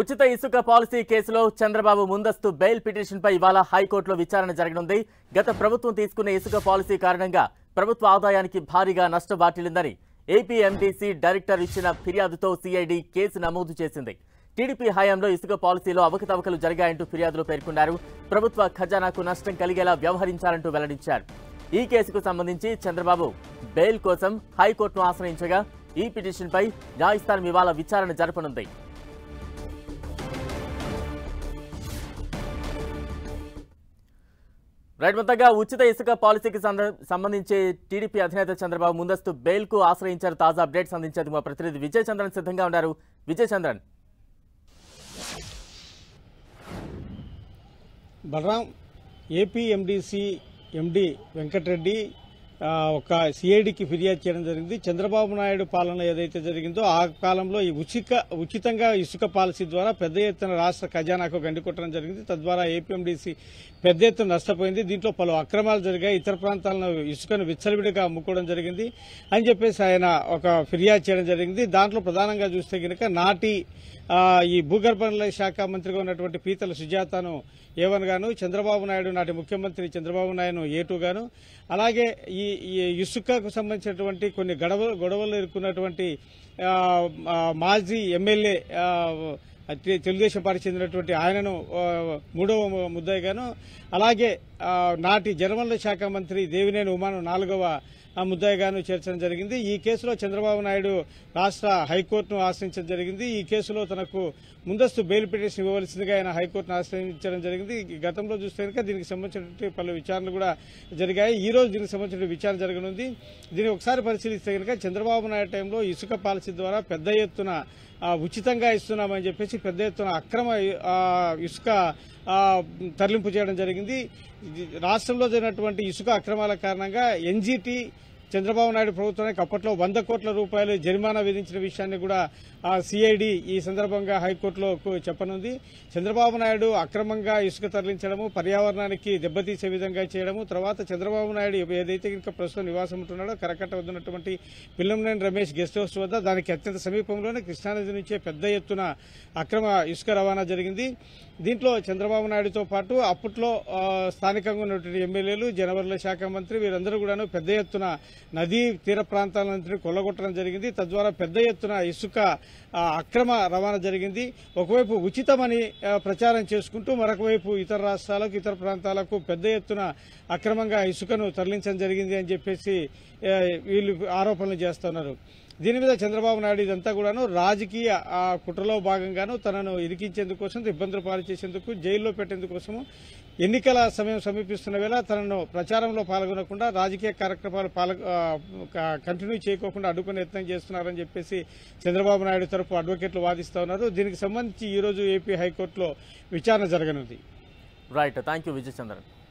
ఉచిత ఇసుక పాలసీ కేసులో చంద్రబాబు ముందస్తు బెయిల్ పిటిషన్పై ఇవాళ హైకోర్టులో విచారణ జరగనుంది గత ప్రభుత్వం తీసుకున్న ఇసుక పాలసీ కారణంగా ప్రభుత్వ ఆదాయానికి భారీగా నష్టం వాటిల్లిందని ఏపీఎండీసీ డైరెక్టర్ ఇచ్చిన ఫిర్యాదుతో సిఐడి కేసు నమోదు చేసింది టీడీపీ హయాంలో ఇసుక పాలసీలో అవకతవకలు జరిగాయంటూ ఫిర్యాదులో పేర్కొన్నారు ప్రభుత్వ ఖజానాకు నష్టం కలిగేలా వ్యవహరించారంటూ వెల్లడించారు ఈ కేసుకు సంబంధించి చంద్రబాబు బెయిల్ కోసం హైకోర్టును ఆశ్రయించగా ఈ పిటిషన్పై న్యాయస్థానం ఇవాళ విచారణ జరపనుంది రైట్ మొత్తంగా ఉచిత ఇసుక పాలసీకి సంబంధించి టీడీపీ అధినేత చంద్రబాబు ముందస్తు బెయిల్ కు ఆశ్రయించారు తాజా అప్డేట్స్ అందించేందుకు మా ప్రతినిధి విజయ్ చంద్రన్ సిద్ధంగా ఉన్నారు విజయ్ చంద్రన్ బలరాం ఏపీఎండిసి ఎండి వెంకటరెడ్డి ఒక సిఐడికి ఫిర్యాదు చేయడం జరిగింది చంద్రబాబు నాయుడు పాలన ఏదైతే జరిగిందో ఆ కాలంలో ఈ ఉచిక ఉచితంగా ఇసుక పాలసీ ద్వారా పెద్ద ఎత్తున రాష్ట్ర ఖజానాకు గండికొట్టడం జరిగింది తద్వారా ఏపీఎండిసి పెద్ద ఎత్తున నష్టపోయింది దీంట్లో పలు అక్రమాలు జరిగాయి ఇతర ప్రాంతాలను ఇసుకను విచ్చలవిడిగా అమ్ముకోవడం జరిగింది అని చెప్పేసి ఆయన ఒక ఫిర్యాదు చేయడం జరిగింది దాంట్లో ప్రధానంగా చూస్తే కనుక నాటి ఈ భూగర్భ శాఖ మంత్రిగా ఉన్నటువంటి పీతల సుజాతను ఏవన్ గాను చంద్రబాబు నాయుడు నాటి ముఖ్యమంత్రి చంద్రబాబు నాయుడు ఏటు గాను అలాగే ఈ ఈ ఇసుకకు సంబంధించినటువంటి కొన్ని గొడవ గొడవలు ఎదుర్కొన్నటువంటి మాజీ ఎమ్మెల్యే తెలుగుదేశం పార్టీ చెందినటువంటి ఆయనను మూడవ ముద్దాయిగాను అలాగే నాటి జలవనరుల శాఖ మంత్రి దేవినేని ఉమాను నాలుగవ గారిని చేర్చడం జరిగింది ఈ కేసులో చంద్రబాబు నాయుడు రాష్ట్ర హైకోర్టును ఆశ్రయించడం జరిగింది ఈ కేసులో తనకు ముందస్తు బెయిల్ పిటిషన్ ఇవ్వవలసిందిగా ఆయన హైకోర్టును ఆశ్రయించడం జరిగింది గతంలో చూస్తే కనుక దీనికి సంబంధించినటువంటి పలు విచారణలు కూడా జరిగాయి ఈ రోజు దీనికి సంబంధించిన విచారణ జరగనుంది దీన్ని ఒకసారి పరిశీలిస్తే కనుక చంద్రబాబు నాయుడు టైంలో ఇసుక పాలసీ ద్వారా పెద్ద ఎత్తున ఉచితంగా ఇస్తున్నామని చెప్పేసి పెద్ద ఎత్తున అక్రమ ఇసుక తరలింపు చేయడం జరిగింది రాష్ట్రంలో జరిగినటువంటి ఇసుక అక్రమాల కారణంగా ఎన్జీటీ చంద్రబాబు నాయుడు ప్రభుత్వానికి అప్పట్లో వంద కోట్ల రూపాయలు జరిమానా విధించిన విషయాన్ని కూడా సిఐడి ఈ సందర్భంగా హైకోర్టులో చెప్పనుంది చంద్రబాబు నాయుడు అక్రమంగా ఇసుక తరలించడము పర్యావరణానికి దెబ్బతీసే విధంగా చేయడము తర్వాత చంద్రబాబు నాయుడు ఏదైతే ఇంకా ప్రస్తుతం నివాసం ఉంటున్నాడో కరకట్ట వద్ద పిల్లం పిల్లంనేని రమేష్ గెస్ట్ హౌస్ వద్ద దానికి అత్యంత సమీపంలోనే కృష్ణానది నుంచే పెద్ద ఎత్తున అక్రమ ఇసుక రవాణా జరిగింది దీంట్లో చంద్రబాబు నాయుడుతో పాటు అప్పట్లో స్థానికంగా ఉన్నటువంటి ఎమ్మెల్యేలు జనవరుల శాఖ మంత్రి వీరందరూ కూడా పెద్ద ఎత్తున నదీ తీర ప్రాంతాల నుంచి కొల్లగొట్టడం జరిగింది తద్వారా పెద్ద ఎత్తున ఇసుక అక్రమ రవాణా జరిగింది ఒకవైపు ఉచితమని ప్రచారం చేసుకుంటూ మరొక వైపు ఇతర రాష్ట్రాలకు ఇతర ప్రాంతాలకు పెద్ద ఎత్తున అక్రమంగా ఇసుకను తరలించడం జరిగింది అని చెప్పేసి వీళ్ళు ఆరోపణలు చేస్తున్నారు దీని మీద చంద్రబాబు నాయుడు ఇదంతా కూడాను రాజకీయ కుట్రలో భాగంగాను తనను ఇరికించేందుకోసం ఇబ్బందులు పాలు చేసేందుకు జైల్లో పెట్టేందుకోసము ఎన్నికల సమయం సమీపిస్తున్న వేళ తనను ప్రచారంలో పాల్గొనకుండా రాజకీయ కార్యక్రమాలు కంటిన్యూ చేయకోకుండా అడ్డుకునే యత్నం చేస్తున్నారని చెప్పేసి చంద్రబాబు నాయుడు తరపు అడ్వకేట్లు వాదిస్తా ఉన్నారు దీనికి సంబంధించి ఈరోజు ఏపీ హైకోర్టులో విచారణ జరగనుంది రైట్ థ్యాంక్ యూ విజయచంద్రన్